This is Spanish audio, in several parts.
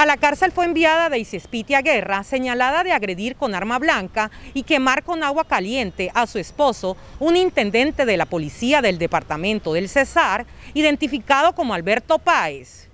A la cárcel fue enviada Daisy Spitia Guerra, señalada de agredir con arma blanca y quemar con agua caliente a su esposo, un intendente de la policía del departamento del Cesar, identificado como Alberto Páez.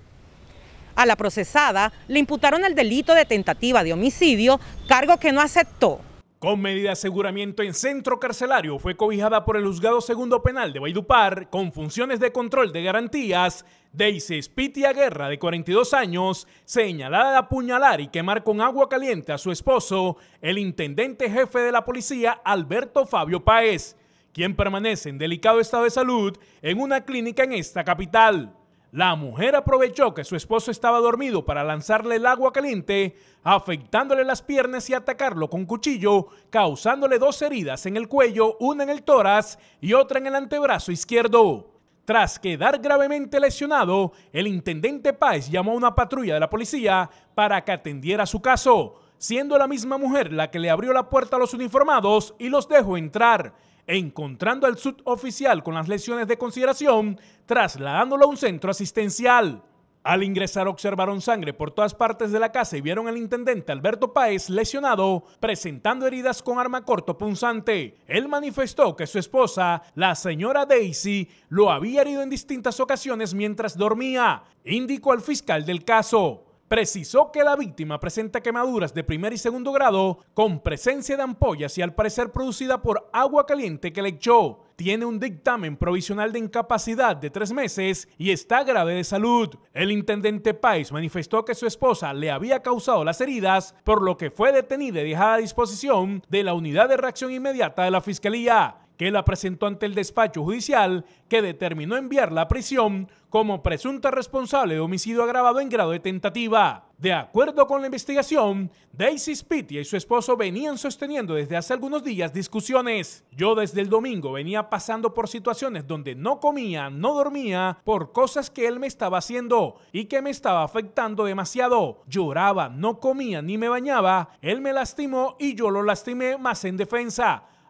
A la procesada le imputaron el delito de tentativa de homicidio, cargo que no aceptó. Con medida de aseguramiento en centro carcelario, fue cobijada por el juzgado segundo penal de Baidupar con funciones de control de garantías, Daisy Spitia Guerra, de 42 años, señalada de apuñalar y quemar con agua caliente a su esposo, el intendente jefe de la policía, Alberto Fabio Páez, quien permanece en delicado estado de salud en una clínica en esta capital. La mujer aprovechó que su esposo estaba dormido para lanzarle el agua caliente, afectándole las piernas y atacarlo con cuchillo, causándole dos heridas en el cuello, una en el tórax y otra en el antebrazo izquierdo. Tras quedar gravemente lesionado, el intendente Páez llamó a una patrulla de la policía para que atendiera su caso, siendo la misma mujer la que le abrió la puerta a los uniformados y los dejó entrar encontrando al suboficial con las lesiones de consideración, trasladándolo a un centro asistencial. Al ingresar observaron sangre por todas partes de la casa y vieron al intendente Alberto Páez lesionado, presentando heridas con arma corto punzante. Él manifestó que su esposa, la señora Daisy, lo había herido en distintas ocasiones mientras dormía, indicó al fiscal del caso precisó que la víctima presenta quemaduras de primer y segundo grado con presencia de ampollas y al parecer producida por agua caliente que le echó. Tiene un dictamen provisional de incapacidad de tres meses y está grave de salud. El intendente Pais manifestó que su esposa le había causado las heridas, por lo que fue detenida y dejada a disposición de la unidad de reacción inmediata de la fiscalía que la presentó ante el despacho judicial que determinó enviarla a prisión como presunta responsable de homicidio agravado en grado de tentativa. De acuerdo con la investigación, Daisy Spitty y su esposo venían sosteniendo desde hace algunos días discusiones. Yo desde el domingo venía pasando por situaciones donde no comía, no dormía, por cosas que él me estaba haciendo y que me estaba afectando demasiado. Lloraba, no comía ni me bañaba, él me lastimó y yo lo lastimé más en defensa